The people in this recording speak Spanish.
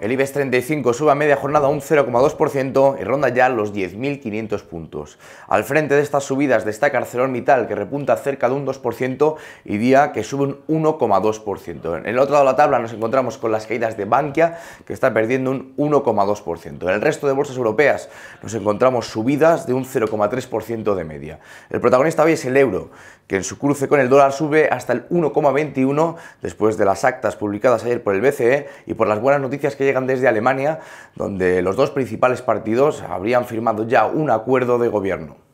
El IBEX 35 sube a media jornada un 0,2% y ronda ya los 10.500 puntos. Al frente de estas subidas destaca ArcelorMittal, que repunta cerca de un 2% y Día, que sube un 1,2%. En el otro lado de la tabla nos encontramos con las caídas de Bankia, que está perdiendo un 1,2%. En el resto de bolsas europeas nos encontramos subidas de un 0,3% de media. El protagonista hoy es el euro, que en su cruce con el dólar sube hasta el 1,21 después de las actas publicadas ayer por el BCE y por las buenas noticias que llegan desde Alemania, donde los dos principales partidos habrían firmado ya un acuerdo de gobierno.